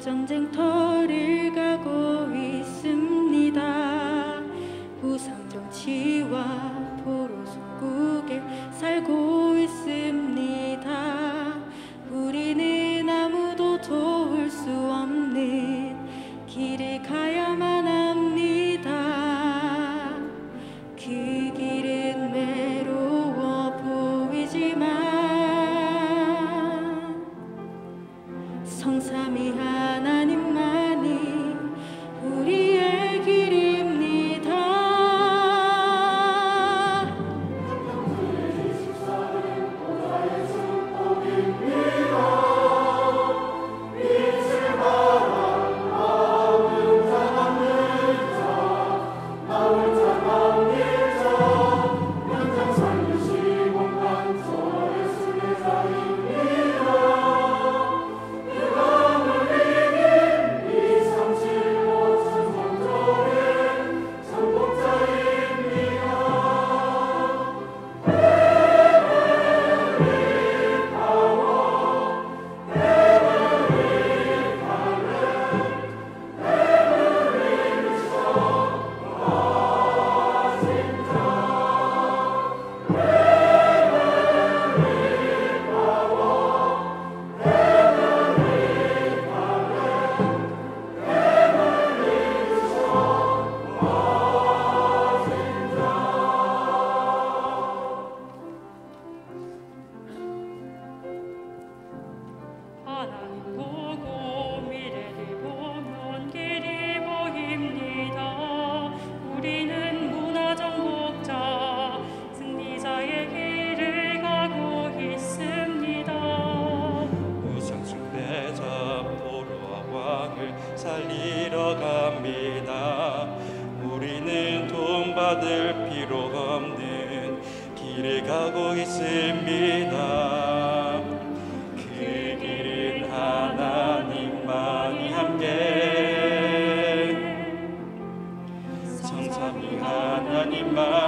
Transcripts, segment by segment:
전쟁터를 My.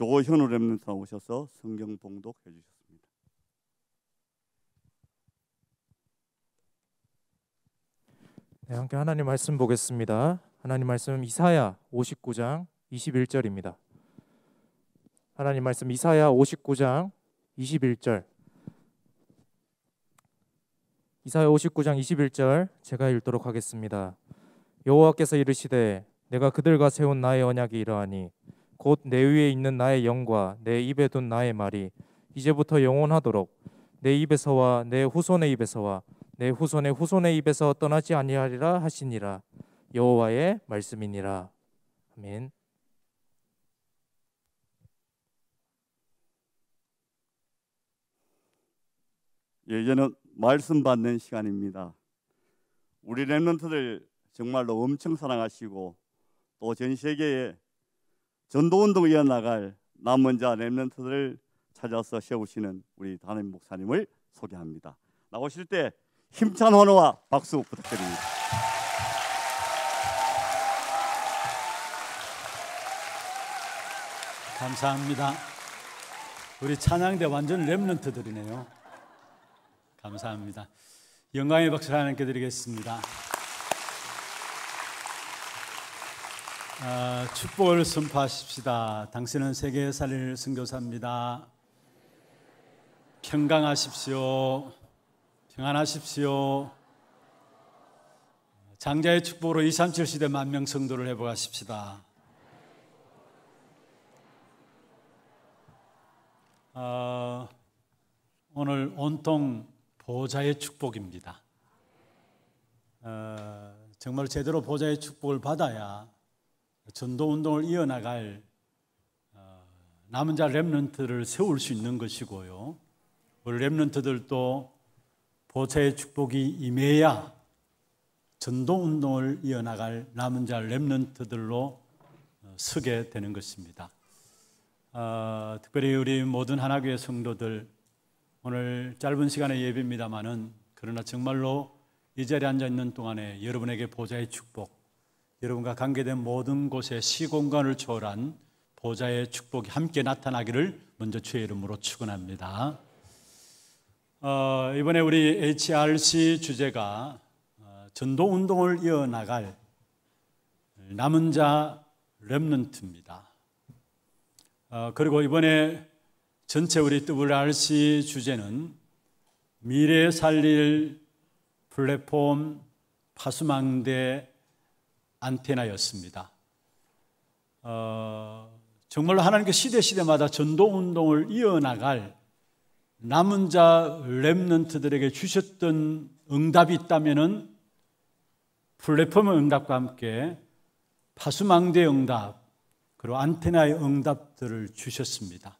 조현우 랩런트 나오셔서 성경 봉독해 주셨습니다. 네, 함께 하나님 말씀 보겠습니다. 하나님 말씀 이사야 59장 21절입니다. 하나님 말씀 이사야 59장 21절 이사야 59장 21절 제가 읽도록 하겠습니다. 여호와께서 이르시되 내가 그들과 세운 나의 언약이 이러하니 곧내 위에 있는 나의 영과 내 입에 둔 나의 말이 이제부터 영원하도록 내 입에서와 내 후손의 입에서와 내 후손의 후손의 입에서 떠나지 아니하리라 하시니라 여호와의 말씀이니라 아멘. 예, 이제 말씀 받는 시간입니다. 우리 렘넌트들 정말로 엄청 사랑하시고 또 전 세계에 전도운동을 이어나갈 남은 자 랩런트들을 찾아서 세우시는 우리 담임 목사님을 소개합니다. 나오실 때 힘찬 환호와 박수 부탁드립니다. 감사합니다. 우리 찬양대 완전 랩런트들이네요. 감사합니다. 영광의 박수를 하나님께 드리겠습니다. 아, 축복을 선포하십시다. 당신은 세계 살릴 선교사입니다. 건강하십시오. 평안하십시오. 장자의 축복으로 237 시대 만명 성도를 회복하십시다. 어, 오늘 온통 보좌의 축복입니다. 어, 정말 제대로 보좌의 축복을 받아야 전도 운동을 이어나갈 어, 남은 자 렘넌트를 세울 수 있는 것이고요. 우리 렘넌트들도 보좌의 축복이 임해야 전도 운동을 이어나갈 남은 자 렘넌트들로 어, 서게 되는 것입니다. 어, 특별히 우리 모든 하나교회 성도들 오늘 짧은 시간의 예배입니다만은 그러나 정말로 이 자리에 앉아 있는 동안에 여러분에게 보좌의 축복 여러분과 관계된 모든 곳에 시공간을 초월한 보좌의 축복이 함께 나타나기를 먼저 주의 이름으로 축원합니다. 어, 이번에 우리 HRC 주제가 어, 전도 운동을 이어나갈 남은 자 렘넌트입니다. 어, 그리고 이번에 전체 우리 WRC 주제는 미래 살릴 플랫폼 파수망대 안테나였습니다. 어, 정말로 하나님께 시대 시대마다 전도 운동을 이어나갈 남은 자 렘넌트들에게 주셨던 응답이 있다면은 플랫폼 응답과 함께 파수망대 응답 그리고 안테나의 응답들을 주셨습니다.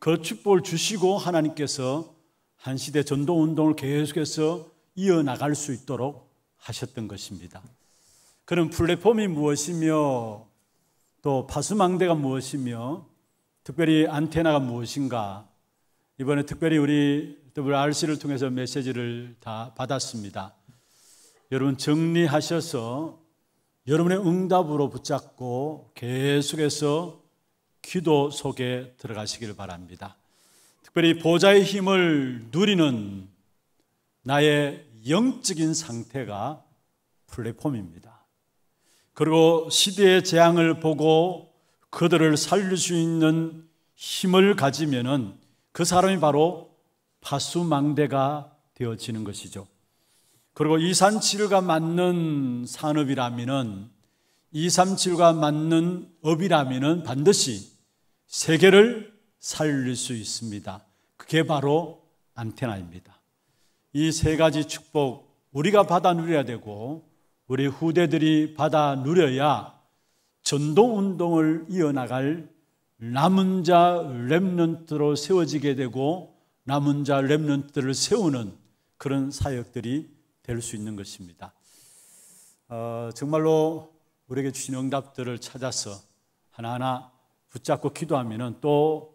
그 축복을 주시고 하나님께서 한 시대 전도 운동을 계속해서 이어나갈 수 있도록 하셨던 것입니다. 그런 플랫폼이 무엇이며 또 파수망대가 무엇이며 특별히 안테나가 무엇인가 이번에 특별히 우리 WRC를 통해서 메시지를 다 받았습니다. 여러분 정리하셔서 여러분의 응답으로 붙잡고 계속해서 기도 속에 들어가시길 바랍니다. 특별히 보좌의 힘을 누리는 나의 영적인 상태가 플랫폼입니다. 그리고 시대의 재앙을 보고 그들을 살릴 수 있는 힘을 가지면은 그 사람이 바로 파수망대가 되어지는 것이죠. 그리고 237과 맞는 산업이라면은 237과 맞는 업이라면은 반드시 세계를 살릴 수 있습니다. 그게 바로 안테나입니다. 이 세 가지 축복 우리가 받아 누려야 되고 우리 후대들이 받아 누려야 전도 운동을 이어나갈 남은 자 렘넌트로 세워지게 되고 남은 자 렘넌트를 세우는 그런 사역들이 될 수 있는 것입니다. 어, 정말로 우리에게 주신 응답들을 찾아서 하나하나 붙잡고 기도하면또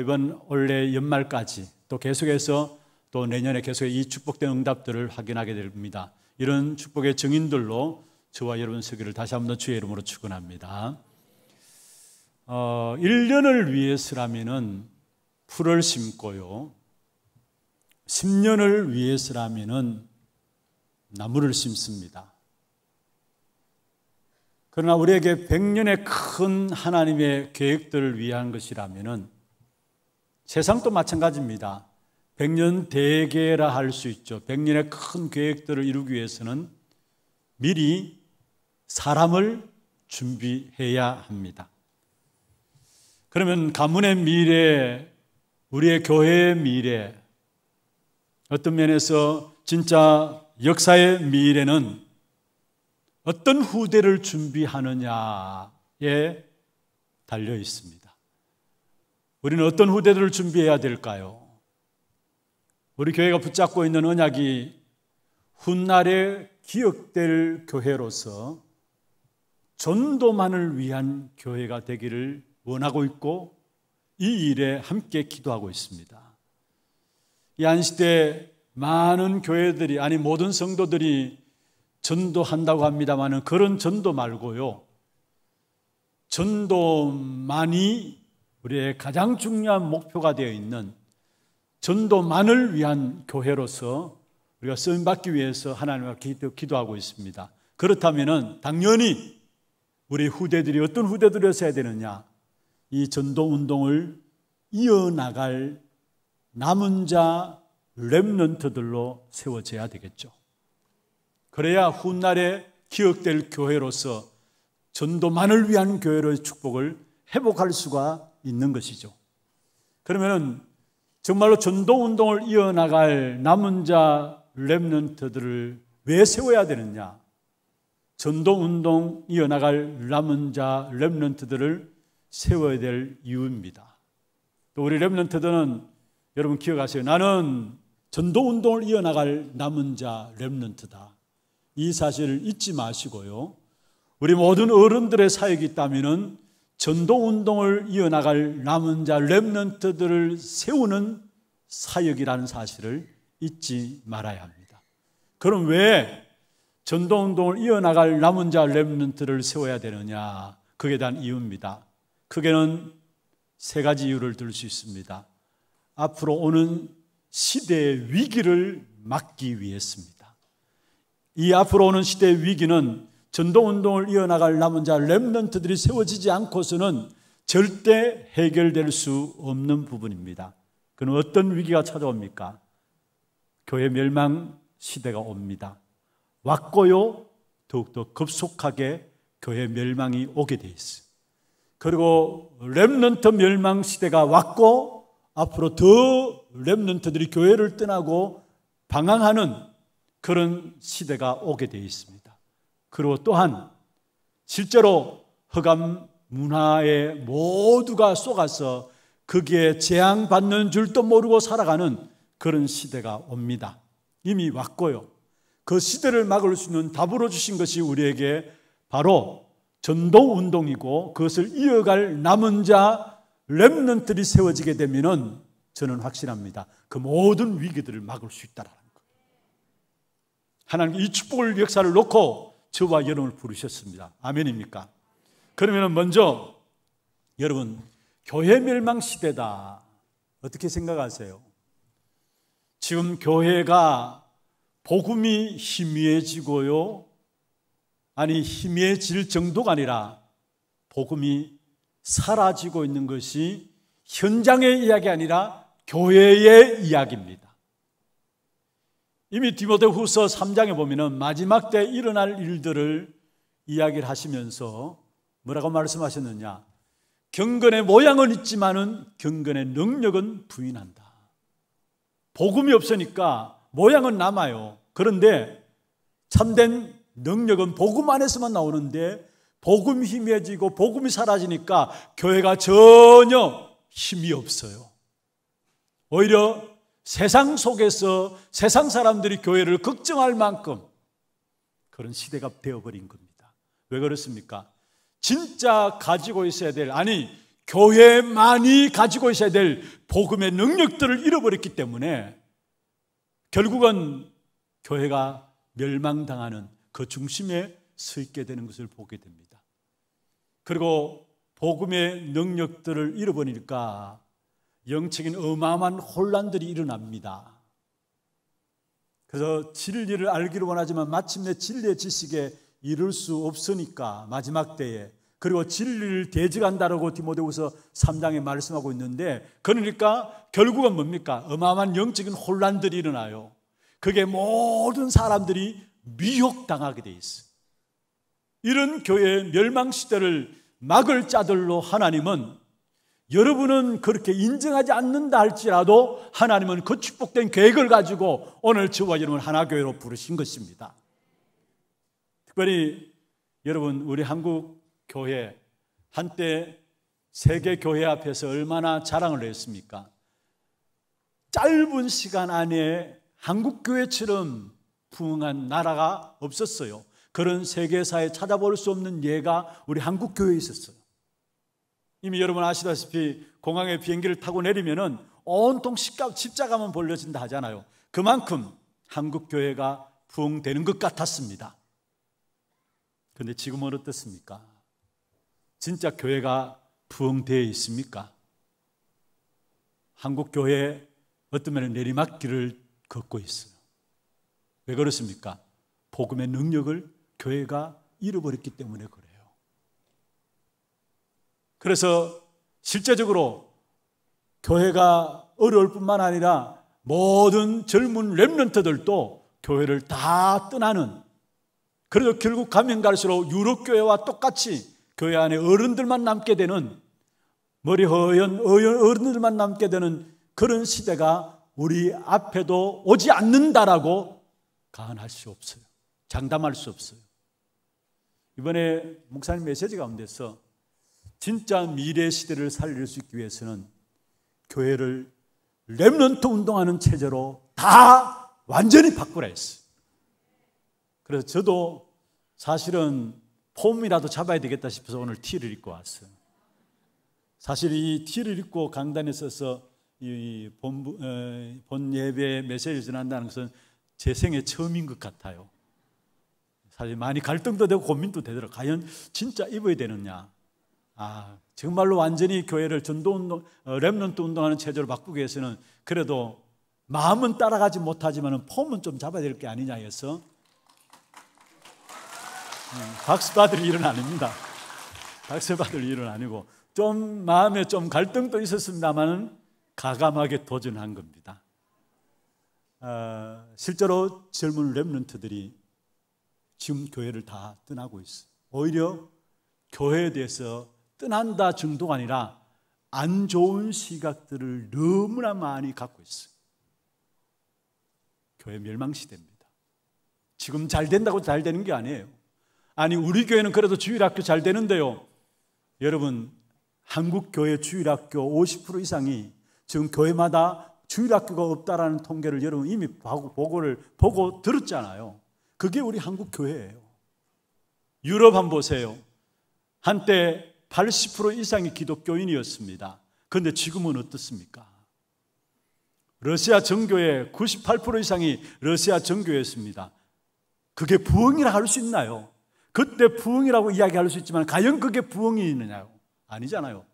이번 올해 연말까지 또 계속해서 또 내년에 계속 이 축복된 응답들을 확인하게 됩니다. 이런 축복의 증인들로 저와 여러분 세계를 다시 한번 주의 이름으로 축원합니다. 어, 1년을 위해서라면은 풀을 심고요. 10년을 위해서라면은 나무를 심습니다. 그러나 우리에게 100년의 큰 하나님의 계획들을 위한 것이라면은 세상도 마찬가지입니다. 백년 대계라 할 수 있죠. 백년의 큰 계획들을 이루기 위해서는 미리 사람을 준비해야 합니다. 그러면 가문의 미래, 우리의 교회의 미래, 어떤 면에서 진짜 역사의 미래는 어떤 후대를 준비하느냐에 달려 있습니다. 우리는 어떤 후대들을 준비해야 될까요? 우리 교회가 붙잡고 있는 언약이 훗날에 기억될 교회로서 전도만을 위한 교회가 되기를 원하고 있고 이 일에 함께 기도하고 있습니다. 이 안시대 많은 교회들이 아니 모든 성도들이 전도한다고 합니다만 그런 전도 말고요. 전도만이 우리의 가장 중요한 목표가 되어 있는 전도만을 위한 교회로서 우리가 쓰임 받기 위해서 하나님과 기도하고 있습니다. 그렇다면은 당연히 우리 후대들이 어떤 후대들이어서 해야 되느냐? 이 전도 운동을 이어나갈 남은 자렘런트들로 세워져야 되겠죠. 그래야 훗날에 기억될 교회로서 전도만을 위한 교회로의 축복을 회복할 수가 있는 것이죠. 그러면은 정말로 전도 운동을 이어나갈 남은 자렘넌트들을왜 세워야 되느냐? 전도 운동 이어나갈 남은 자렘넌트들을 세워야 될 이유입니다. 또 우리 렘넌트들은 여러분 기억하세요. 나는 전도 운동을 이어나갈 남은 자렘넌트다이 사실을 잊지 마시고요. 우리 모든 어른들의 사역이 있다면은 전도 운동을 이어나갈 남은 자 렘넌트들을 세우는 사역이라는 사실을 잊지 말아야 합니다. 그럼 왜 전도 운동을 이어나갈 남은 자 렘넌트를 세워야 되느냐? 그에 대한 이유입니다. 크게는 세 가지 이유를 들 수 있습니다. 앞으로 오는 시대의 위기를 막기 위해서입니다. 이 앞으로 오는 시대의 위기는 전도운동을 이어나갈 남은 자 랩런트들이 세워지지 않고서는 절대 해결될 수 없는 부분입니다. 그는 어떤 위기가 찾아옵니까? 교회 멸망 시대가 옵니다. 왔고요. 더욱더 급속하게 교회 멸망이 오게 돼있어 그리고 랩런트 멸망 시대가 왔고 앞으로 더 랩런트들이 교회를 떠나고 방황하는 그런 시대가 오게 돼 있습니다. 그리고 또한 실제로 허감 문화에 모두가 쏘아서 그게 재앙받는 줄도 모르고 살아가는 그런 시대가 옵니다. 이미 왔고요. 그 시대를 막을 수 있는 답으로 주신 것이 우리에게 바로 전도 운동이고 그것을 이어갈 남은 자 렘넌트들이 세워지게 되면은 저는 확신합니다. 그 모든 위기들을 막을 수 있다라는 거. 하나님 이 축복을 역사를 놓고 저와 여러분을 부르셨습니다. 아멘입니까? 그러면 먼저 여러분 교회 멸망 시대다. 어떻게 생각하세요? 지금 교회가 복음이 희미해지고요. 아니, 희미해질 정도가 아니라 복음이 사라지고 있는 것이 현장의 이야기 아니라 교회의 이야기입니다. 이미 디모데후서 3장에 보면은 마지막 때 일어날 일들을 이야기를 하시면서 뭐라고 말씀하셨느냐? 경건의 모양은 있지만은 경건의 능력은 부인한다. 복음이 없으니까 모양은 남아요. 그런데 참된 능력은 복음 안에서만 나오는데 복음이 희미해지고 복음이 사라지니까 교회가 전혀 힘이 없어요. 오히려 세상 속에서 세상 사람들이 교회를 걱정할 만큼 그런 시대가 되어버린 겁니다. 왜 그렇습니까? 진짜 가지고 있어야 될, 아니, 교회만이 가지고 있어야 될 복음의 능력들을 잃어버렸기 때문에 결국은 교회가 멸망당하는 그 중심에 서 있게 되는 것을 보게 됩니다. 그리고 복음의 능력들을 잃어버리니까 영적인 어마어마한 혼란들이 일어납니다. 그래서 진리를 알기를 원하지만 마침내 진리의 지식에 이를 수 없으니까 마지막 때에 그리고 진리를 대적한다라고 디모데후서 3장에 말씀하고 있는데 그러니까 결국은 뭡니까? 어마어마한 영적인 혼란들이 일어나요. 그게 모든 사람들이 미혹당하게 돼 있어. 이런 교회의 멸망 시대를 막을 자들로 하나님은 여러분은 그렇게 인정하지 않는다 할지라도 하나님은 그 축복된 계획을 가지고 오늘 저와 여러분 하나교회로 부르신 것입니다. 특별히 여러분 우리 한국 교회 한때 세계 교회 앞에서 얼마나 자랑을 했습니까? 짧은 시간 안에 한국 교회처럼 부흥한 나라가 없었어요. 그런 세계사에 찾아볼 수 없는 예가 우리 한국 교회에 있었어요. 이미 여러분 아시다시피 공항에 비행기를 타고 내리면은 온통 십가, 십자가만 벌려진다 하잖아요. 그만큼 한국 교회가 부흥되는 것 같았습니다. 그런데 지금은 어떻습니까? 진짜 교회가 부흥되어 있습니까? 한국 교회 어떤 면에 내리막길을 걷고 있어요. 왜 그렇습니까? 복음의 능력을 교회가 잃어버렸기 때문에 그래요. 그래서 실제적으로 교회가 어려울 뿐만 아니라 모든 젊은 랩런트들도 교회를 다 떠나는 그래도 결국 가면 갈수록 유럽 교회와 똑같이 교회 안에 어른들만 남게 되는 머리 허연 어른들만 남게 되는 그런 시대가 우리 앞에도 오지 않는다라고 가언할 수 없어요. 장담할 수 없어요. 이번에 목사님 메시지 가운데서 진짜 미래 시대를 살릴 수 있기 위해서는 교회를 렘런트 운동하는 체제로 다 완전히 바꾸라 했어요. 그래서 저도 사실은 폼이라도 잡아야 되겠다 싶어서 오늘 티를 입고 왔어요. 사실 이 티를 입고 강단에 서서 이본 어, 예배 메시지를 전한다는 것은 제 생애 처음인 것 같아요. 사실 많이 갈등도 되고 고민도 되더라고요. 과연 진짜 입어야 되느냐. 아, 정말로 완전히 교회를 전도 운동, 랩런트 어, 운동하는 체제로 바꾸기 위해서는 그래도 마음은 따라가지 못하지만 폼은 좀 잡아야 될 게 아니냐 해서 어, 박수 받을 일은 아닙니다. 박수 받을 일은 아니고 좀 마음에 좀 갈등도 있었습니다만은 가감하게 도전한 겁니다. 어, 실제로 젊은 랩런트들이 지금 교회를 다 떠나고 있어요. 오히려 교회에 대해서 떠난다 정도가 아니라 안 좋은 시각들을 너무나 많이 갖고 있어요. 교회 멸망시대입니다. 지금 잘 된다고 잘 되는 게 아니에요. 아니, 우리 교회는 그래도 주일학교 잘 되는데요. 여러분, 한국교회 주일학교 50% 이상이 지금 교회마다 주일학교가 없다라는 통계를 여러분 이미 보고를 보고 들었잖아요. 그게 우리 한국 교회예요. 유럽 한번 보세요. 한때 80% 이상이 기독교인이었습니다. 그런데 지금은 어떻습니까? 러시아 정교의 98% 이상이 러시아 정교였습니다. 그게 부흥이라 할 수 있나요? 그때 부흥이라고 이야기할 수 있지만 과연 그게 부흥이 있느냐요? 아니잖아요.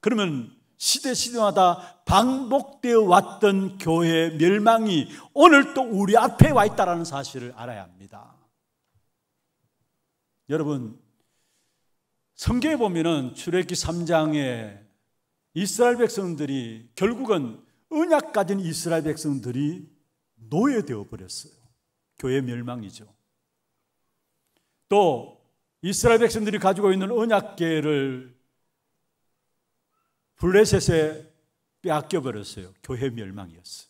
그러면 시대 시대마다 반복되어 왔던 교회 멸망이 오늘 또 우리 앞에 와 있다라는 사실을 알아야 합니다. 여러분 성경에 보면은 출애굽기 3장에 이스라엘 백성들이 결국은 은약 가진 이스라엘 백성들이 노예되어 버렸어요. 교회 멸망이죠. 또 이스라엘 백성들이 가지고 있는 은약계를 블레셋에 빼앗겨 버렸어요. 교회 멸망이었어요.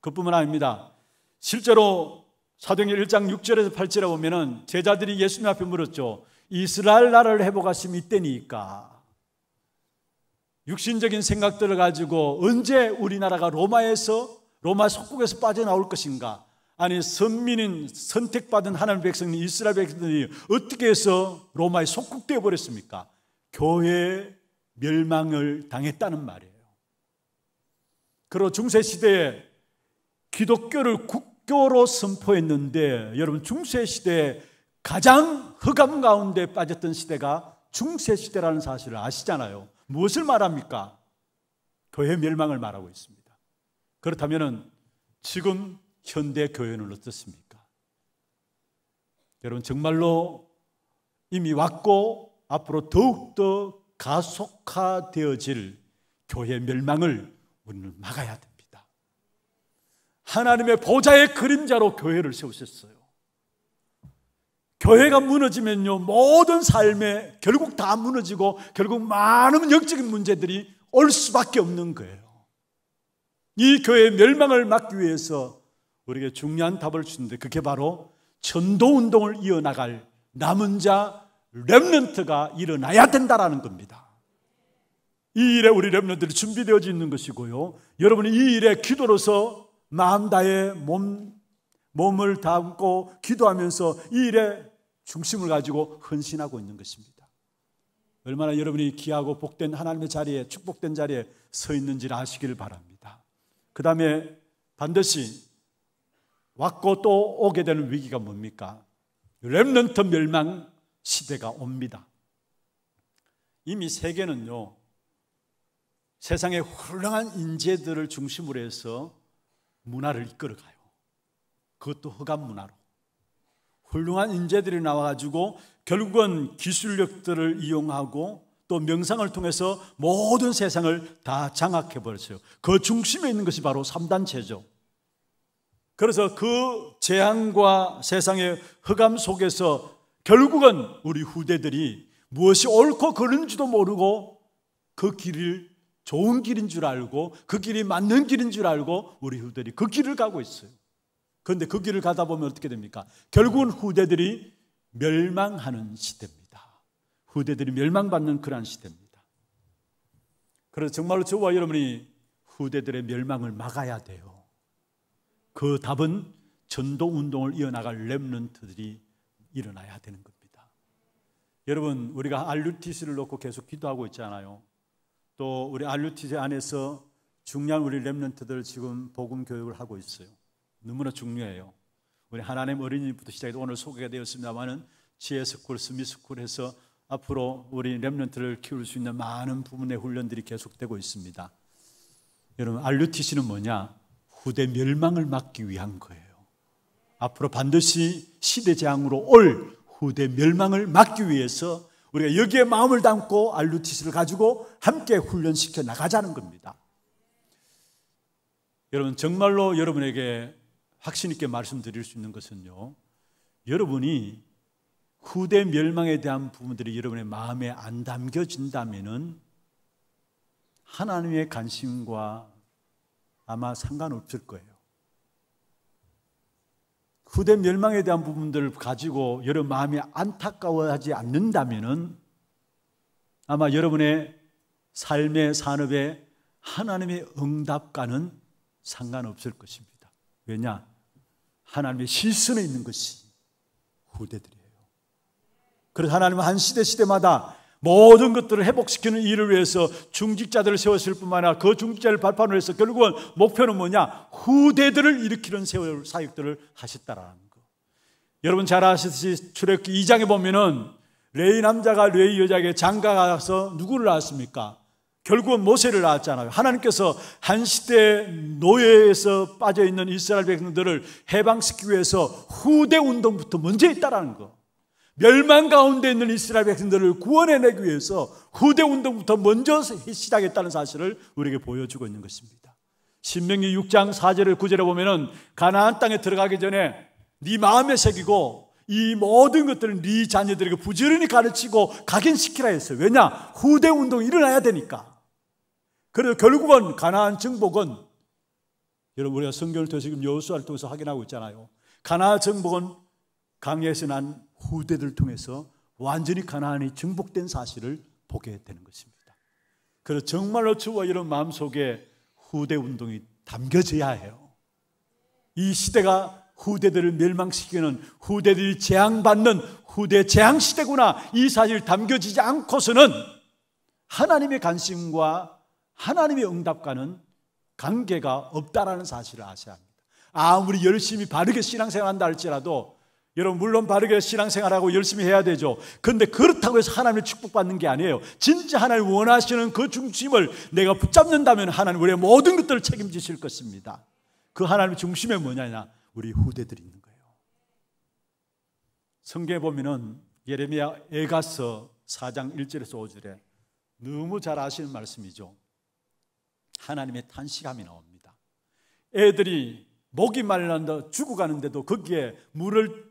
그뿐만 아닙니다. 실제로 사도행전 1장 6절에서 8절에 보면은 제자들이 예수님 앞에 물었죠. 이스라엘 나라를 회복하심이 이때니까 육신적인 생각들을 가지고 언제 우리나라가 로마에서 로마 속국에서 빠져나올 것인가? 아니 선민인 선택받은 하나님 백성인 이스라엘 백성들이 어떻게 해서 로마에 속국되어 버렸습니까? 교회 멸망을 당했다는 말이에요. 그러 중세 시대에 기독교를 국교로 선포했는데 여러분 중세 시대에 가장 흑암 가운데 빠졌던 시대가 중세 시대라는 사실을 아시잖아요. 무엇을 말합니까? 교회 멸망을 말하고 있습니다. 그렇다면 지금 현대 교회는 어떻습니까? 여러분 정말로 이미 왔고 앞으로 더욱더 가속화되어질 교회 멸망을 우리는 막아야 됩니다. 하나님의 보좌의 그림자로 교회를 세우셨어요. 교회가 무너지면요, 모든 삶에 결국 다 무너지고 결국 많은 역적인 문제들이 올 수밖에 없는 거예요. 이 교회의 멸망을 막기 위해서 우리에게 중요한 답을 주는데 그게 바로 전도 운동을 이어나갈 남은 자 렘넌트가 일어나야 된다라는 겁니다. 이 일에 우리 렘넌트들이 준비되어 있는 것이고요. 여러분이 이 일에 기도로서 마음 다해 몸 몸을 담고 기도하면서 이 일에 중심을 가지고 헌신하고 있는 것입니다. 얼마나 여러분이 귀하고 복된 하나님의 자리에 축복된 자리에 서 있는지를 아시기를 바랍니다. 그 다음에 반드시 왔고 또 오게 되는 위기가 뭡니까? 렘넌트 멸망 시대가 옵니다. 이미 세계는요, 세상의 훌륭한 인재들을 중심으로 해서 문화를 이끌어가요. 그것도 허감 문화로 훌륭한 인재들이 나와가지고 결국은 기술력들을 이용하고 또 명상을 통해서 모든 세상을 다 장악해 버렸어요. 그 중심에 있는 것이 바로 3단체죠. 그래서 그 재앙과 세상의 허감 속에서 결국은 우리 후대들이 무엇이 옳고 그른지도 모르고 그 길을 좋은 길인 줄 알고 그 길이 맞는 길인 줄 알고 우리 후대들이 그 길을 가고 있어요. 그런데 그 길을 가다 보면 어떻게 됩니까? 결국은 후대들이 멸망하는 시대입니다. 후대들이 멸망받는 그러한 시대입니다. 그래서 정말로 저와 여러분이 후대들의 멸망을 막아야 돼요. 그 답은 전도 운동을 이어나갈 렘런트들이 일어나야 되는 겁니다. 여러분, 우리가 알루티스를 놓고 계속 기도하고 있잖아요. 또 우리 알루티스 안에서 중요한 우리 렘런트들 지금 복음 교육을 하고 있어요. 너무나 중요해요. 우리 하나님 어린이부터 시작해서 오늘 소개가 되었습니다만은 지혜스쿨, 스미스쿨에서 앞으로 우리 렘런트를 키울 수 있는 많은 부분의 훈련들이 계속되고 있습니다. 여러분, RUTC는 뭐냐? 후대 멸망을 막기 위한 거예요. 앞으로 반드시 시대 재앙으로 올 후대 멸망을 막기 위해서 우리가 여기에 마음을 담고 RUTC를 가지고 함께 훈련시켜 나가자는 겁니다. 여러분, 정말로 여러분에게 확신 있게 말씀드릴 수 있는 것은요. 여러분이 후대 멸망에 대한 부분들이 여러분의 마음에 안 담겨진다면은 하나님의 관심과 아마 상관없을 거예요. 후대 멸망에 대한 부분들을 가지고 여러분 마음이 안타까워하지 않는다면은 아마 여러분의 삶의 산업에 하나님의 응답과는 상관없을 것입니다. 왜냐? 하나님의 실선에 있는 것이 후대들이에요. 그래서 하나님은 한 시대 시대마다 모든 것들을 회복시키는 일을 위해서 중직자들을 세웠을 뿐만 아니라 그 중직자를 발판으로 해서 결국은 목표는 뭐냐? 후대들을 일으키는 세월 사역들을 하셨다라는 거. 여러분 잘 아시듯이 출애굽기 2장에 보면은 레이 남자가 레이 여자에게 장가가서 누구를 낳았습니까? 결국은 모세를 낳았잖아요. 하나님께서 한 시대 노예에서 빠져 있는 이스라엘 백성들을 해방시키기 위해서 후대 운동부터 먼저 있다라는 거. 멸망 가운데 있는 이스라엘 백성들을 구원해내기 위해서 후대 운동부터 먼저 시작했다는 사실을 우리에게 보여주고 있는 것입니다. 신명기 6장 4절을 9절해 보면은 가나안 땅에 들어가기 전에 네 마음에 새기고 이 모든 것들을 네 자녀들에게 부지런히 가르치고 각인시키라 했어요. 왜냐? 후대 운동이 일어나야 되니까. 그래서 결국은 가나안 정복은 여러분 우리가 성경을 통해서 지금 여호수아를 통해서 확인하고 있잖아요. 가나안 정복은 강에서 난 후대들 통해서 완전히 가나안이 정복된 사실을 보게 되는 것입니다. 그래서 정말로 주와 이런 마음속에 후대 운동이 담겨져야 해요. 이 시대가 후대들을 멸망시키는 후대들이 재앙받는 후대 재앙시대구나 이 사실 담겨지지 않고서는 하나님의 관심과 하나님의 응답과는 관계가 없다라는 사실을 아셔야 합니다. 아무리 열심히 바르게 신앙생활 한다 할지라도 여러분 물론 바르게 신앙생활하고 열심히 해야 되죠. 그런데 그렇다고 해서 하나님을 축복받는 게 아니에요. 진짜 하나님 원하시는 그 중심을 내가 붙잡는다면 하나님 우리의 모든 것들을 책임지실 것입니다. 그 하나님의 중심에 뭐냐냐 우리 후대들이 있는 거예요. 성경에 보면은 예레미야 에가서 4장 1절에서 5절에 너무 잘 아시는 말씀이죠. 하나님의 탄식함이 나옵니다. 애들이 목이 말라서 죽어가는데도 거기에 물을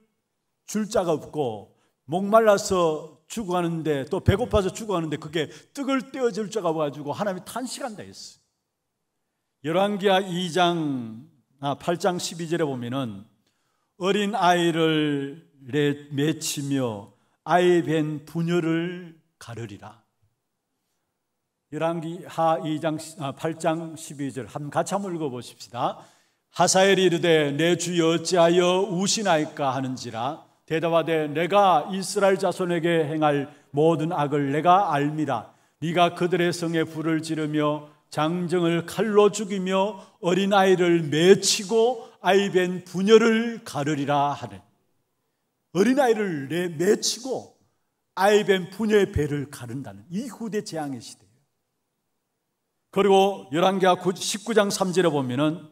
줄 자가 없고 목말라서 죽어가는데 또 배고파서 죽어가는데 그게 떡을 떼어줄 자가 와가지고 하나님이 탄식한다 했어요. 열왕기하 2장 아, 8장 12절에 보면은 어린 아이를 맺히며 아이 뵌 부녀를 가르리라. 열왕기하 2장 8장 아, 12절 한 같이 한번 읽어 보십시다. 하사엘이 이르되 내 주여 어찌하여 우신하이까 하는지라 대답하되 내가 이스라엘 자손에게 행할 모든 악을 내가 알미라 네가 그들의 성에 불을 지르며 장정을 칼로 죽이며 어린아이를 매치고 아이벤 부녀를 가르리라 하는 어린아이를 매치고 아이벤 부녀의 배를 가른다는 이 후대 재앙의 시대 그리고 1왕기하 19장 3절에 보면은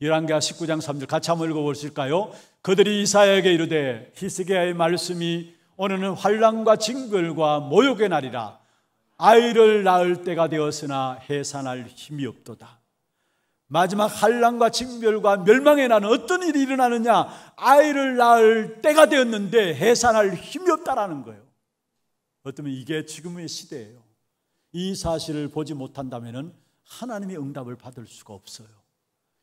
1 1개하 19장 3절 같이 한번 읽어보실까요? 그들이 이사야에게 이르되 히스기야의 말씀이 오늘은 환란과 징벌과 모욕의 날이라 아이를 낳을 때가 되었으나 해산할 힘이 없도다. 마지막 한란과 징별과 멸망의 날은 어떤 일이 일어나느냐? 아이를 낳을 때가 되었는데 해산할 힘이 없다라는 거예요. 어쩌면 이게 지금의 시대예요. 이 사실을 보지 못한다면 하나님의 응답을 받을 수가 없어요.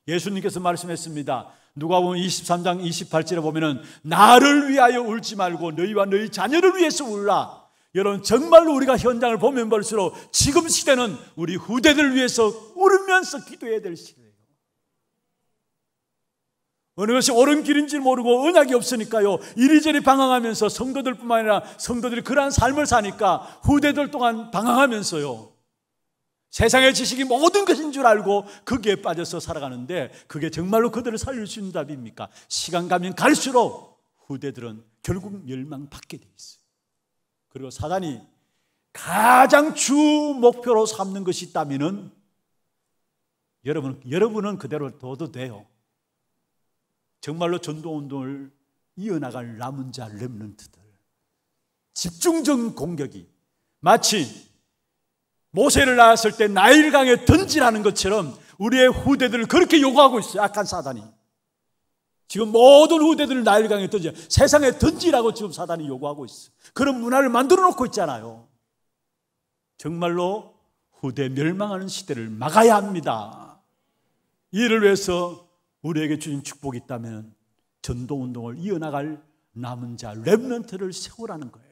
예수님께서 말씀했습니다. 누가 보면 23장 28절에 보면은 나를 위하여 울지 말고 너희와 너희 자녀를 위해서 울라. 여러분 정말로 우리가 현장을 보면 볼수록 지금 시대는 우리 후대들 위해서 울면서 기도해야 될 시대예요. 어느 것이 옳은 길인지 모르고 은약이 없으니까요. 이리저리 방황하면서 성도들뿐만 아니라 성도들이 그러한 삶을 사니까 후대들 동안 방황하면서요. 세상의 지식이 모든 것인 줄 알고 거기에 빠져서 살아가는데 그게 정말로 그들을 살릴 수 있는 답입니까? 시간 가면 갈수록 후대들은 결국 멸망받게 돼 있어요. 그리고 사단이 가장 주 목표로 삼는 것이 있다면은 여러분, 여러분은 그대로 둬도 돼요. 정말로 전도운동을 이어나갈 남은 자 랩런트들 집중적 공격이 마치 모세를 낳았을 때 나일강에 던지라는 것처럼 우리의 후대들을 그렇게 요구하고 있어요. 악한 사단이. 지금 모든 후대들을 나일강에 던져. 세상에 던지라고 지금 사단이 요구하고 있어. 요 그런 문화를 만들어 놓고 있잖아요. 정말로 후대 멸망하는 시대를 막아야 합니다. 이를 위해서 우리에게 주신 축복이 있다면 전도 운동을 이어나갈 남은 자 랩런트를 세우라는 거예요.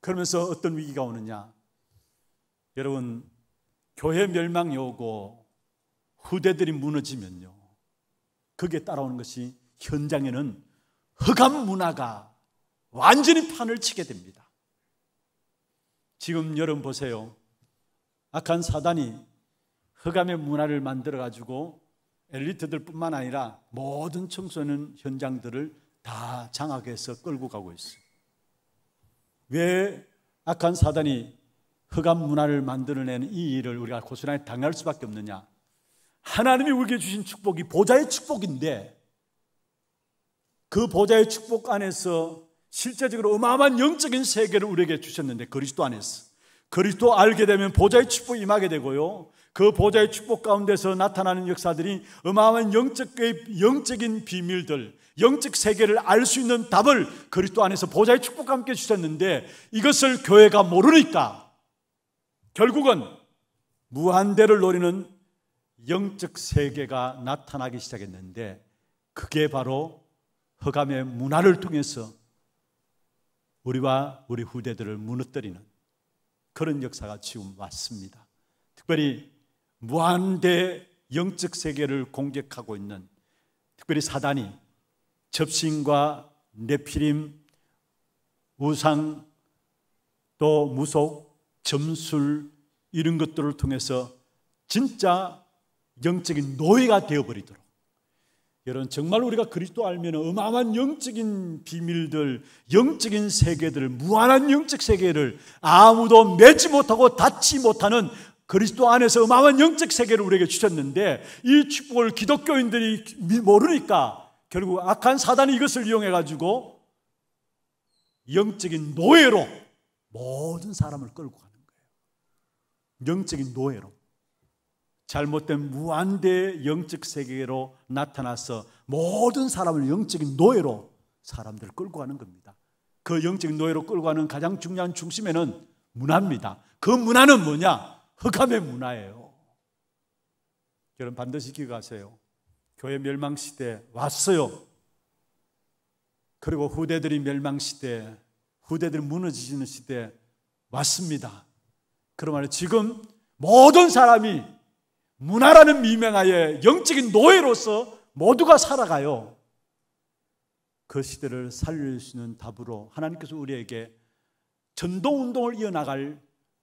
그러면서 어떤 위기가 오느냐? 여러분, 교회 멸망이 오고 후대들이 무너지면요. 그게 따라오는 것이 현장에는 흑암 문화가 완전히 판을 치게 됩니다. 지금 여러분 보세요. 악한 사단이 흑암의 문화를 만들어 가지고 엘리트들뿐만 아니라 모든 청소년 현장들을 다 장악해서 끌고 가고 있어요. 왜 악한 사단이 흑암 문화를 만들어내는 이 일을 우리가 고스란히 당할 수밖에 없느냐? 하나님이 우리에게 주신 축복이 보좌의 축복인데 그 보좌의 축복 안에서 실제적으로 어마어마한 영적인 세계를 우리에게 주셨는데 그리스도 안에서 그리스도 알게 되면 보좌의 축복 임하게 되고요. 그 보좌의 축복 가운데서 나타나는 역사들이 어마어마한 영적의, 영적인 비밀들, 영적 세계를 알 수 있는 답을 그리스도 안에서 보좌의 축복과 함께 주셨는데 이것을 교회가 모르니까 결국은 무한대를 노리는 영적 세계가 나타나기 시작했는데 그게 바로 허감의 문화를 통해서 우리와 우리 후대들을 무너뜨리는 그런 역사가 지금 왔습니다. 특별히 무한대 영적 세계를 공격하고 있는 특별히 사단이 접신과 네피림, 우상, 또 무속, 점술 이런 것들을 통해서 진짜 영적인 노예가 되어버리도록 여러분 정말 우리가 그리스도 알면 어마어마한 영적인 비밀들, 영적인 세계들, 무한한 영적 세계를 아무도 매지 못하고 닫지 못하는 그리스도 안에서 어마어마한 영적 세계를 우리에게 주셨는데 이 축복을 기독교인들이 모르니까 결국 악한 사단이 이것을 이용해 가지고 영적인 노예로 모든 사람을 끌고 가는 영적인 노예로 잘못된 무한대의 영적 세계로 나타나서 모든 사람을 영적인 노예로 사람들을 끌고 가는 겁니다. 그 영적인 노예로 끌고 가는 가장 중요한 중심에는 문화입니다. 그 문화는 뭐냐? 흑암의 문화예요. 여러분 반드시 기억하세요. 교회 멸망 시대 왔어요. 그리고 후대들이 멸망 시대, 후대들이 무너지는 시대 왔습니다. 그러면 지금 모든 사람이 문화라는 미명하에 영적인 노예로서 모두가 살아가요. 그 시대를 살릴 수 있는 답으로 하나님께서 우리에게 전도 운동을 이어나갈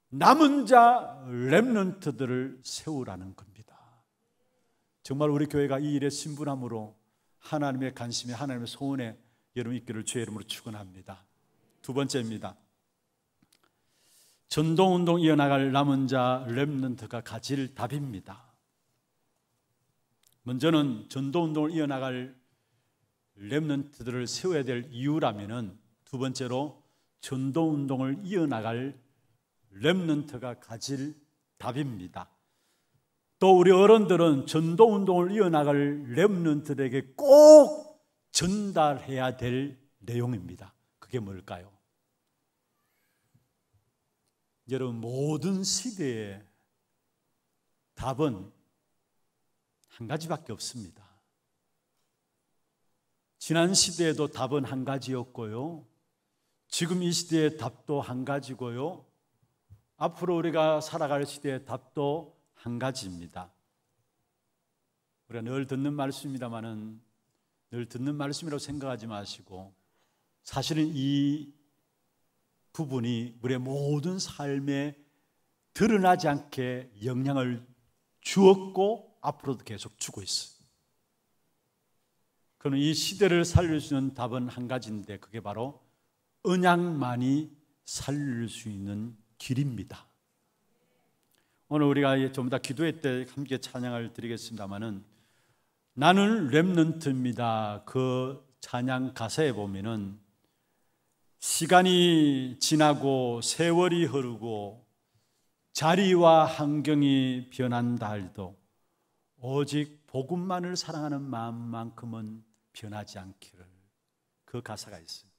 남은 자 렘넌트들을 세우라는 겁니다. 정말 우리 교회가 이 일에 신분함으로 하나님의 관심에 하나님의 소원에 여러분 있기를 주의 이름으로 축원합니다. 두 번째입니다. 전동운동 이어나갈 남은 자 랩런트가 가질 답입니다. 먼저는 전도운동을 이어나갈 랩런트들을 세워야 될이유라면두 번째로 전도운동을 이어나갈 랩런트가 가질 답입니다. 또 우리 어른들은 전도운동을 이어나갈 랩런트들에게 꼭 전달해야 될 내용입니다. 그게 뭘까요? 여러분 모든 시대에 답은 한 가지밖에 없습니다. 지난 시대에도 답은 한 가지였고요. 지금 이 시대의 답도 한 가지고요. 앞으로 우리가 살아갈 시대의 답도 한 가지입니다. 우리가 늘 듣는 말씀입니다만은 늘 듣는 말씀이라고 생각하지 마시고 사실은 이 부분이 우리의 모든 삶에 드러나지 않게 영향을 주었고 앞으로도 계속 주고 있어요. 그럼 이 시대를 살릴수는 답은 한 가지인데 그게 바로 언약만이 살릴 수 있는 길입니다. 오늘 우리가 좀이 기도회 때 함께 찬양을 드리겠습니다만은 나는 렘넌트입니다. 그 찬양 가사에 보면은 시간이 지나고 세월이 흐르고 자리와 환경이 변한다 할도 오직 복음만을 사랑하는 마음만큼은 변하지 않기를 그 가사가 있습니다.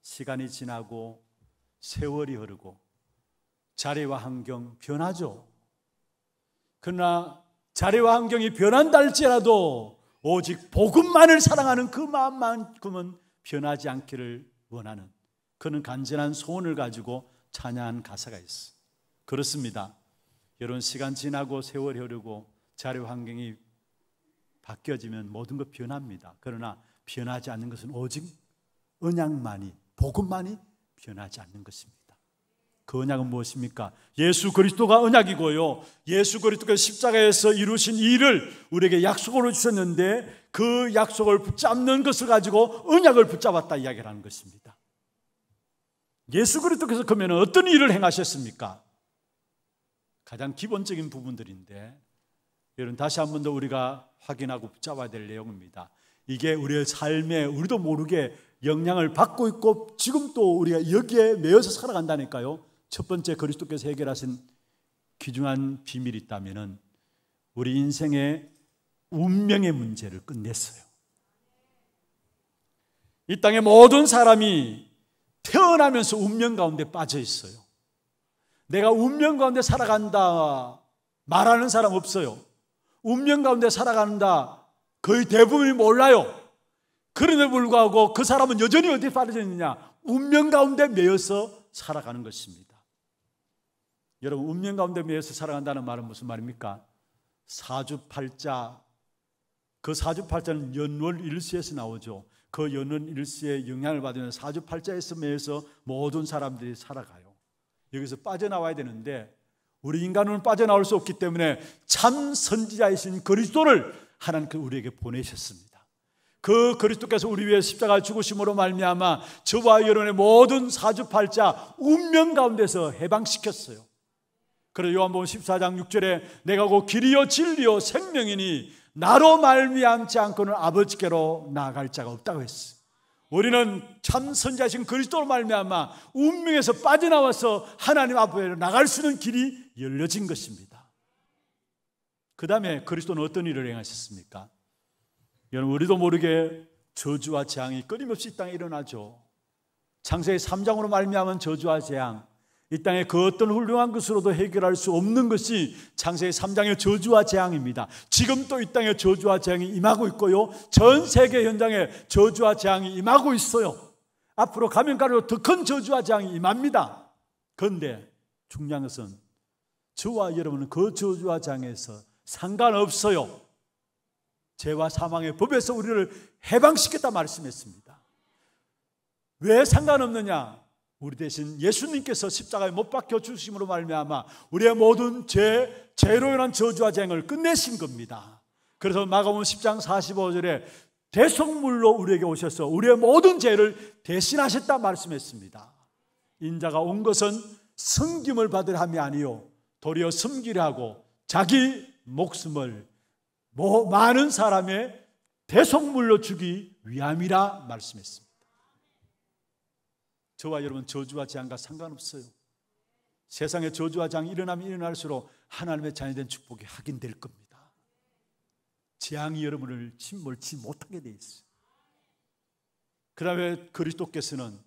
시간이 지나고 세월이 흐르고 자리와 환경 변하죠. 그러나 자리와 환경이 변한다 할지라도 오직 복음만을 사랑하는 그 마음만큼은 변하지 않기를 원하는 그는 간절한 소원을 가지고 찬양한 가사가 있어. 그렇습니다. 여러분 시간 지나고 세월 흐르고 자료 환경이 바뀌어지면 모든 것 변합니다. 그러나 변하지 않는 것은 오직 언약만이 복음만이 변하지 않는 것입니다. 그 언약은 무엇입니까? 예수 그리스도가 언약이고요. 예수 그리스도가 십자가에서 이루신 일을 우리에게 약속으로 주셨는데 그 약속을 붙잡는 것을 가지고 언약을 붙잡았다 이야기를 하는 것입니다. 예수 그리스도께서 그러면 어떤 일을 행하셨습니까? 가장 기본적인 부분들인데 여러분 다시 한 번 더 우리가 확인하고 붙잡아야 될 내용입니다. 이게 우리의 삶에 우리도 모르게 영향을 받고 있고 지금 또 우리가 여기에 매여서 살아간다니까요. 첫 번째 그리스도께서 해결하신 귀중한 비밀이 있다면은 우리 인생의 운명의 문제를 끝냈어요. 이 땅의 모든 사람이 태어나면서 운명 가운데 빠져 있어요. 내가 운명 가운데 살아간다 말하는 사람 없어요. 운명 가운데 살아간다 거의 대부분이 몰라요. 그럼에 불구하고 그 사람은 여전히 어디 빠져 있느냐? 운명 가운데 매여서 살아가는 것입니다. 여러분, 운명 가운데 매여서 살아간다는 말은 무슨 말입니까? 사주팔자. 그 사주팔자는 연월 일시에서 나오죠. 그 여는 일시에 영향을 받으면 사주팔자에서 매여서 모든 사람들이 살아가요. 여기서 빠져나와야 되는데 우리 인간은 빠져나올 수 없기 때문에 참 선지자이신 그리스도를 하나님께 우리에게 보내셨습니다. 그 그리스도께서 우리 위해 십자가 죽으심으로 말미암아 저와 여러분의 모든 사주팔자 운명 가운데서 해방시켰어요. 그래서 요한복음 14장 6절에 내가 곧 길이요 진리요 생명이니 나로 말미암지 않고는 아버지께로 나아갈 자가 없다고 했어. 우리는 참 선자신 그리스도로 말미암아 운명에서 빠져나와서 하나님 앞으 나갈 수 있는 길이 열려진 것입니다. 그 다음에 그리스도는 어떤 일을 행하셨습니까? 여러분 우리도 모르게 저주와 재앙이 끊임없이 땅에 일어나죠. 창세기 3장으로 말미암은 저주와 재앙, 이 땅에 그 어떤 훌륭한 것으로도 해결할 수 없는 것이 창세기 3장의 저주와 재앙입니다. 지금 또이 땅에 저주와 재앙이 임하고 있고요. 전 세계 현장에 저주와 재앙이 임하고 있어요. 앞으로 가면 가로 더큰 저주와 재앙이 임합니다. 그런데 중요한 것은 저와 여러분은 그 저주와 재앙에서 상관없어요. 죄와 사망의 법에서 우리를 해방시켰다 말씀했습니다. 왜 상관없느냐? 우리 대신 예수님께서 십자가에 못 박혀 주심으로 말미암아 우리의 모든 죄, 죄로 인한 저주와 쟁을 끝내신 겁니다. 그래서 마가복음 10장 45절에 대속물로 우리에게 오셔서 우리의 모든 죄를 대신하셨다 말씀했습니다. 인자가 온 것은 섬김을 받으려 함이 아니요 도리어 섬기려 하고 자기 목숨을 뭐 많은 사람의 대속물로 주기 위함이라 말씀했습니다. 저와 여러분 저주와 재앙과 상관없어요. 세상에 저주와 재앙이 일어나면 일어날수록 하나님의 자녀된 축복이 확인될 겁니다. 재앙이 여러분을 침몰치 못하게 돼 있어요. 그 다음에 그리스도께서는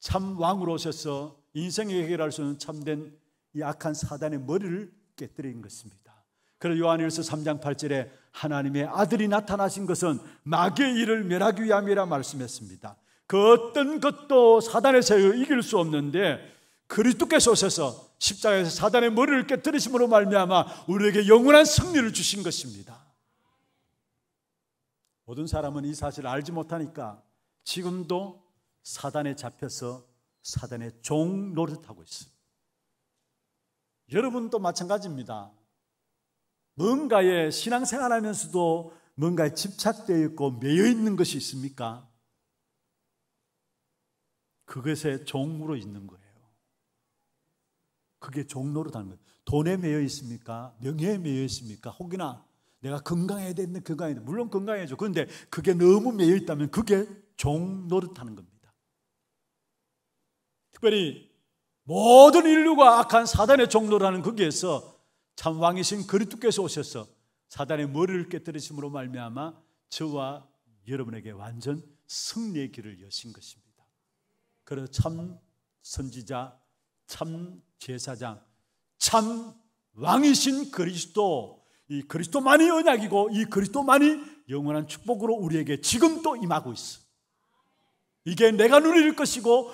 참 왕으로 오셔서 인생에 해결할 수 있는 참된 이 악한 사단의 머리를 깨뜨린 것입니다. 그래서 요한일서 3장 8절에 하나님의 아들이 나타나신 것은 마귀의 일을 멸하기 위함이라 말씀했습니다. 그 어떤 것도 사단에서 이길 수 없는데 그리스도께서 오셔서 십자가에서 사단의 머리를 깨뜨리심으로 말미암아 우리에게 영원한 승리를 주신 것입니다. 모든 사람은 이 사실을 알지 못하니까 지금도 사단에 잡혀서 사단의 종 노릇하고 있습니다. 여러분도 마찬가지입니다. 뭔가에 신앙생활하면서도 뭔가에 집착되어 있고 매여 있는 것이 있습니까? 그것의 종으로 있는 거예요. 그게 종로로 다는 거예요. 돈에 매여 있습니까? 명예에 매여 있습니까? 혹이나 내가 건강해야 되는 건강해야 돼. 물론 건강해야죠. 그런데 그게 너무 매여 있다면 그게 종 노릇하는 겁니다. 특별히 모든 인류가 악한 사단의 종노라는 거기에서 참 왕이신 그리스도께서 오셔서 사단의 머리를 깨뜨리심으로 말미암아 저와 여러분에게 완전 승리의 길을 여신 것입니다. 그래서 참 선지자, 참 제사장, 참 왕이신 그리스도, 이 그리스도만이 언약이고 이 그리스도만이 영원한 축복으로 우리에게 지금 도 임하고 있어. 이게 내가 누릴 것이고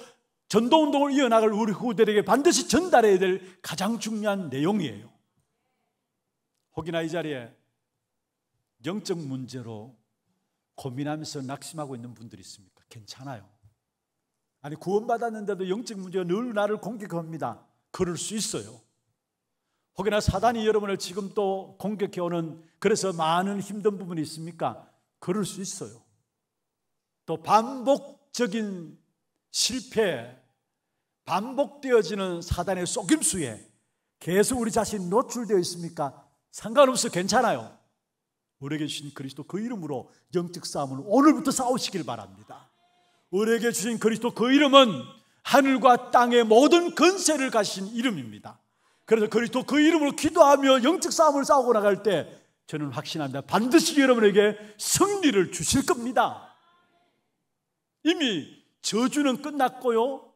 전도운동을 이어나갈 우리 후대에게 반드시 전달해야 될 가장 중요한 내용이에요. 혹이나 이 자리에 영적 문제로 고민하면서 낙심하고 있는 분들이 있습니까? 괜찮아요. 아니 구원받았는데도 영적 문제가 늘 나를 공격합니다. 그럴 수 있어요. 혹여나 사단이 여러분을 지금 또 공격해 오는 그래서 많은 힘든 부분이 있습니까? 그럴 수 있어요. 또 반복적인 실패, 반복되어지는 사단의 속임수에 계속 우리 자신 노출되어 있습니까? 상관없어 괜찮아요. 우리에게 주신 그리스도 그 이름으로 영적 싸움을 오늘부터 싸우시길 바랍니다. 우리에게 주신 그리스도 그 이름은 하늘과 땅의 모든 근세를 가신 이름입니다. 그래서 그리스도 그 이름으로 기도하며 영적 싸움을 싸우고 나갈 때 저는 확신합니다. 반드시 여러분에게 승리를 주실 겁니다. 이미 저주는 끝났고요.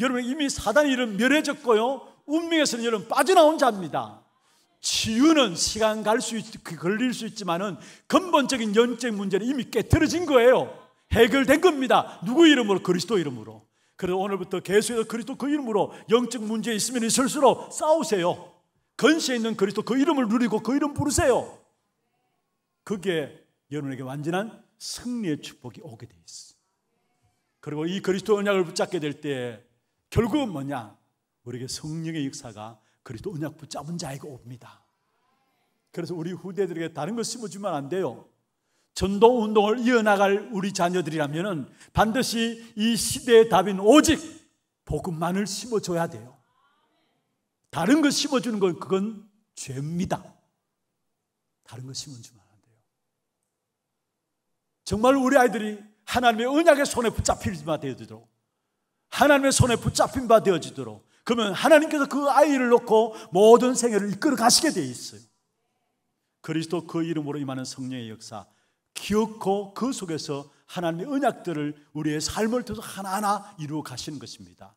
여러분 이미 사단의 이름 멸해졌고요. 운명에서는 여러분 빠져나온 자입니다. 치유는 시간 갈수 그 걸릴 수 있지만은 근본적인 연적 문제는 이미 깨뜨려진 거예요. 해결된 겁니다. 누구 이름으로? 그리스도 이름으로. 그래서 오늘부터 계속해서 그리스도 그 이름으로 영적 문제 있으면 있을수록 싸우세요. 근시에 있는 그리스도 그 이름을 누리고 그 이름 부르세요. 그게 여러분에게 완전한 승리의 축복이 오게 돼 있어. 그리고 이 그리스도 언약을 붙잡게 될 때 결국은 뭐냐? 우리에게 성령의 역사가 그리스도 언약 붙잡은 자에게 옵니다. 그래서 우리 후대들에게 다른 걸 심어주면 안 돼요. 전도 운동을 이어나갈 우리 자녀들이라면 반드시 이 시대의 답인 오직 복음만을 심어줘야 돼요. 다른 거 심어주는 건 그건 죄입니다. 다른 거 심어주면 안 돼요. 정말 우리 아이들이 하나님의 은약의 손에 붙잡힌 바 되어지도록 하나님의 손에 붙잡힌 바 되어지도록 그러면 하나님께서 그 아이를 놓고 모든 생애를 이끌어 가시게 되어 있어요. 그리스도 그 이름으로 임하는 성령의 역사 기억고 그 속에서 하나님의 언약들을 우리의 삶을 통해서 하나하나 이루어 가시는 것입니다.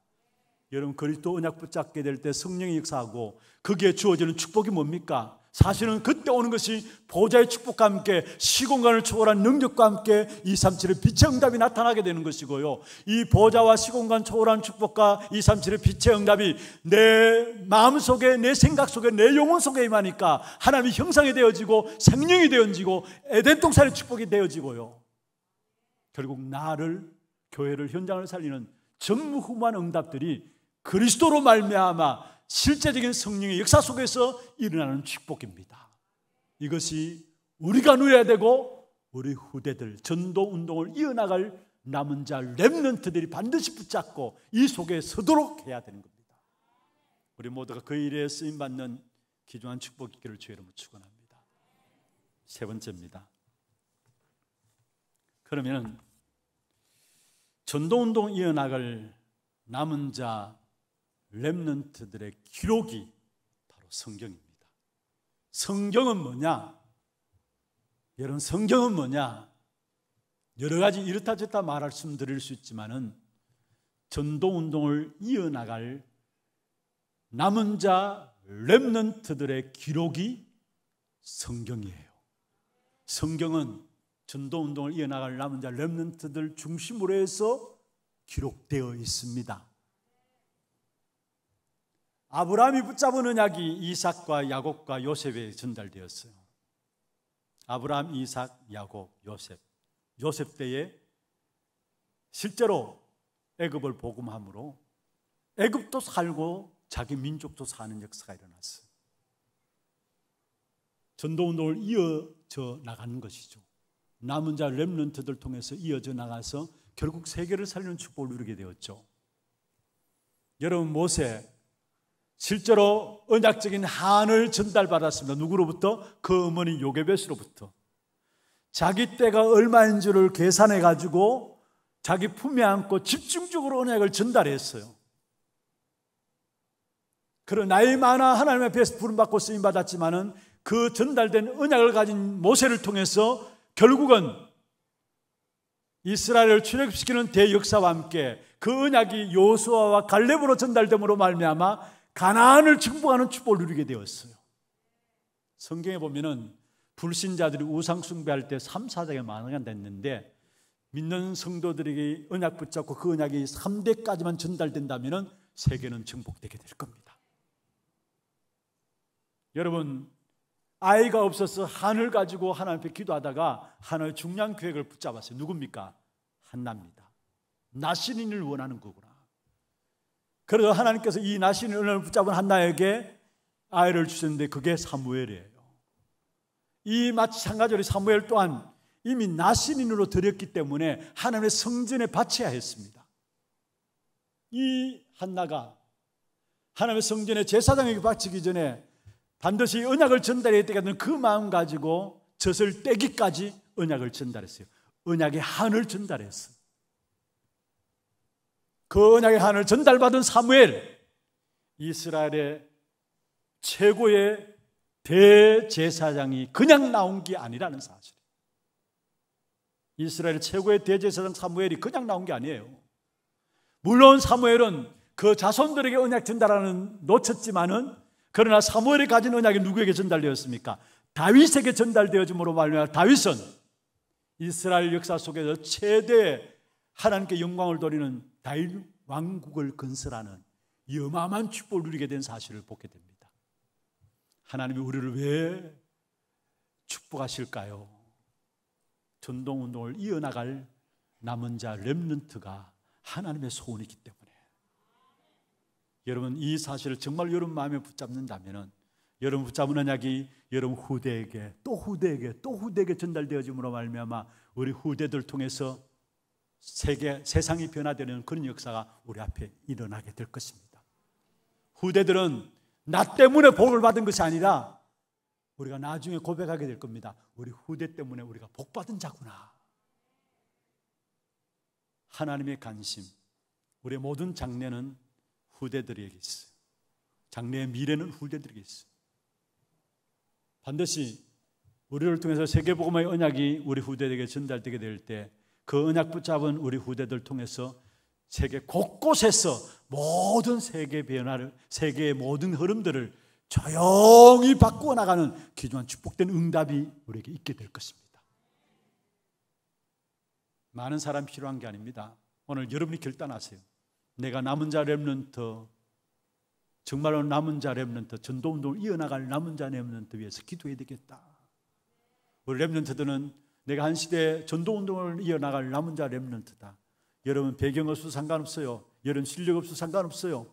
여러분 그리스도 언약 붙잡게 될 때 성령이 역사하고 거기에 주어지는 축복이 뭡니까? 사실은 그때 오는 것이 보좌의 축복과 함께 시공간을 초월한 능력과 함께 237의 빛의 응답이 나타나게 되는 것이고요. 이 보좌와 시공간 초월한 축복과 237의 빛의 응답이 내 마음 속에, 내 생각 속에, 내 영혼 속에 임하니까 하나님의 형상이 되어지고 생명이 되어지고 에덴 동산의 축복이 되어지고요. 결국 나를, 교회를, 현장을 살리는 전무후무한 응답들이 그리스도로 말미암아 실제적인 성령의 역사 속에서 일어나는 축복입니다. 이것이 우리가 누려야 되고 우리 후대들 전도 운동을 이어나갈 남은 자 렘넌트들이 반드시 붙잡고 이 속에 서도록 해야 되는 겁니다. 우리 모두가 그 일에 쓰임 받는 기중한 축복이 기를 주 이름으로 축원합니다. 세 번째입니다. 그러면 전도 운동 이어나갈 남은 자 렘넌트들의 기록이 바로 성경입니다. 성경은 뭐냐? 여러분 성경은 뭐냐? 여러 가지 이렇다 저렇다 말씀 드릴 수 있지만은 전도 운동을 이어나갈 남은 자 렘넌트들의 기록이 성경이에요. 성경은 전도 운동을 이어나갈 남은 자 렘넌트들 중심으로 해서 기록되어 있습니다. 아브라함이 붙잡은 언약이 이삭과 야곱과 요셉에 전달되었어요. 아브라함, 이삭, 야곱, 요셉. 요셉 때에 실제로 애굽을 복음함으로 애굽도 살고 자기 민족도 사는 역사가 일어났어요. 전도 운동을 이어져 나가는 것이죠. 남은 자 렘런트들 통해서 이어져 나가서 결국 세계를 살리는 축복을 누리게 되었죠. 여러분 모세 실제로 언약적인 한을 전달받았습니다. 누구로부터? 그 어머니 요괴벳으로부터 자기 때가 얼마인 줄을 계산해 가지고 자기 품에 안고 집중적으로 언약을 전달했어요. 그런 나이 많아 하나님 앞에서 부름받고 쓰임받았지만은 그 전달된 언약을 가진 모세를 통해서 결국은 이스라엘을 출애시키는 대역사와 함께 그 언약이 요수아와 갈렙으로 전달됨으로 말미암아 가나안을 증복하는 축복을 누리게 되었어요. 성경에 보면은 불신자들이 우상 숭배할 때 3, 4장에 만화 됐는데 믿는 성도들에게 언약 붙잡고 그 언약이 3대까지만 전달된다면은 세계는 정복되게 될 겁니다. 여러분 아이가 없어서 한을 가지고 하나님 앞에 기도하다가 하나의 중요한 계획을 붙잡았어요. 누굽니까? 한나입니다. 나신인을 원하는 거구나. 그래서 하나님께서 이 나신의 은혜를 붙잡은 한나에게 아이를 주셨는데 그게 사무엘이에요. 이 마찬가지로 사무엘 또한 이미 나신인으로 드렸기 때문에 하나님의 성전에 바쳐야 했습니다. 이 한나가 하나님의 성전에 제사장에게 바치기 전에 반드시 은약을 전달해야 되겠다는 그 마음 가지고 젖을 떼기까지 은약을 전달했어요. 은약의 한을 전달했어요. 그 언약의 한을 전달받은 사무엘 이스라엘의 최고의 대제사장이 그냥 나온 게 아니라는 사실. 이스라엘 최고의 대제사장 사무엘이 그냥 나온 게 아니에요. 물론 사무엘은 그 자손들에게 언약 전달하는 놓쳤지만은 그러나 사무엘이 가진 언약이 누구에게 전달되었습니까? 다윗에게 전달되어짐으로 말미암아 다윗은 이스라엘 역사 속에서 최대 하나님께 영광을 돌리는 다윗 왕국을 건설하는 여마한 축복을 누리게 된 사실을 보게 됩니다. 하나님이 우리를 왜 축복하실까요? 전동 운동을 이어나갈 남은 자 렘넌트가 하나님의 소원이기 때문에 여러분 이 사실을 정말 여러분 마음에 붙잡는다면 여러분 붙잡은 언약이 여러분 후대에게 또 후대에게 또 후대에게 전달되어짐으로 말미암아 우리 후대들 통해서 세계, 세상이 변화되는 그런 역사가 우리 앞에 일어나게 될 것입니다. 후대들은 나 때문에 복을 받은 것이 아니라 우리가 나중에 고백하게 될 겁니다. 우리 후대 때문에 우리가 복 받은 자구나. 하나님의 관심, 우리 모든 장래는 후대들에게 있어. 장래의 미래는 후대들에게 있어. 반드시 우리를 통해서 세계복음의 언약이 우리 후대에게 전달되게 될때 그 언약 붙잡은 우리 후대들 통해서 세계 곳곳에서 모든 세계 변화를 세계의 모든 흐름들을 조용히 바꾸어 나가는 기도한 축복된 응답이 우리에게 있게 될 것입니다. 많은 사람 필요한 게 아닙니다. 오늘 여러분이 결단하세요. 내가 남은 자 렘넌트 정말로 남은 자 렘넌트 전도 운동을 이어나갈 남은 자 렘넌트 위해서 기도해야 되겠다. 우리 렘넌트들은 내가 한 시대에 전도운동을 이어나갈 남은 자 랩런트다. 여러분 배경 없어 상관없어요. 여러분 실력 없어 상관없어요.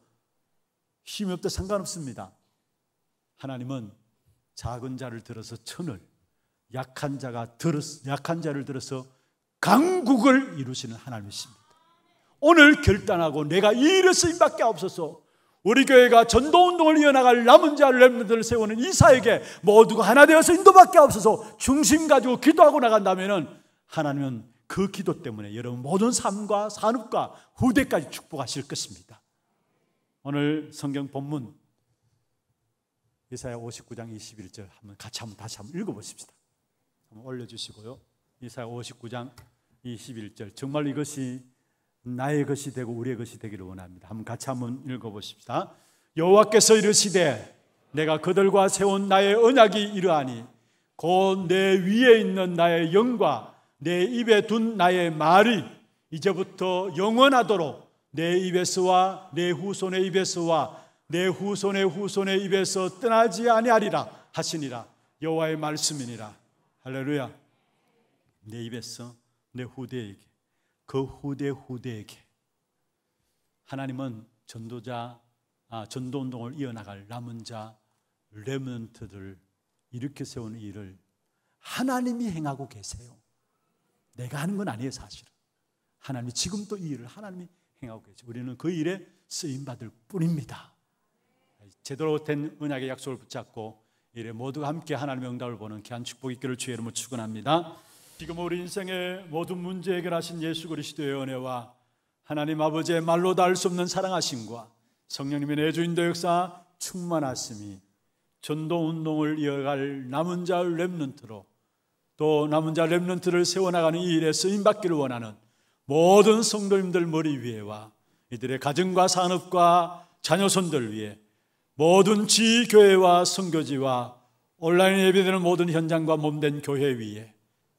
힘이 없다 상관없습니다. 하나님은 작은 자를 들어서 천을, 약한 자가 들어서, 약한 자를 들어서 강국을 이루시는 하나님이십니다. 오늘 결단하고 내가 이일을 임밖에 없어서 우리 교회가 전도운동을 이어나갈 남은 자렘들 세우는 이사에게 모두가 하나 되어서 인도밖에 없어서 중심 가지고 기도하고 나간다면 하나님은 그 기도 때문에 여러분 모든 삶과 산업과 후대까지 축복하실 것입니다. 오늘 성경 본문 이사야 59장 21절 한번 같이 한번 다시 한번 읽어보십시다. 한번 올려주시고요. 이사야 59장 21절 정말 이것이 나의 것이 되고 우리의 것이 되기를 원합니다. 한번 같이 한번 읽어보십시다. 여호와께서 이르시되 내가 그들과 세운 나의 언약이 이러하니 곧 내 위에 있는 나의 영과 내 입에 둔 나의 말이 이제부터 영원하도록 내 입에서와 내 후손의 입에서와 내 후손의 후손의 입에서 떠나지 아니하리라 하시니라 여호와의 말씀이니라 할렐루야 내 입에서 내 후대에게 그 후대 후대에게 하나님은 전도자 아, 전도 운동을 이어나갈 남은 자 레몬트들 이렇게 세운 일을 하나님이 행하고 계세요. 내가 하는 건 아니에요, 사실 하나님이 지금도 이 일을 하나님이 행하고 계세요. 우리는 그 일에 쓰임 받을 뿐입니다. 제대로 된 언약의 약속을 붙잡고 이래 모두 함께 하나님의 응답을 보는 귀한 축복이 있기를 주의 이름으로 축원합니다. 지금 우리 인생의 모든 문제 해결하신 예수 그리스도의 은혜와 하나님 아버지의 말로 닿을 수 없는 사랑하심과 성령님의 내주인도 역사 충만하심이 전도 운동을 이어갈 남은 자 랩런트로 또 남은 자 랩런트를 세워나가는 이 일에 쓰임받기를 원하는 모든 성도님들 머리 위에와 이들의 가정과 산업과 자녀손들 위에 모든 지교회와 성교지와 온라인 예비되는 모든 현장과 몸된 교회 위에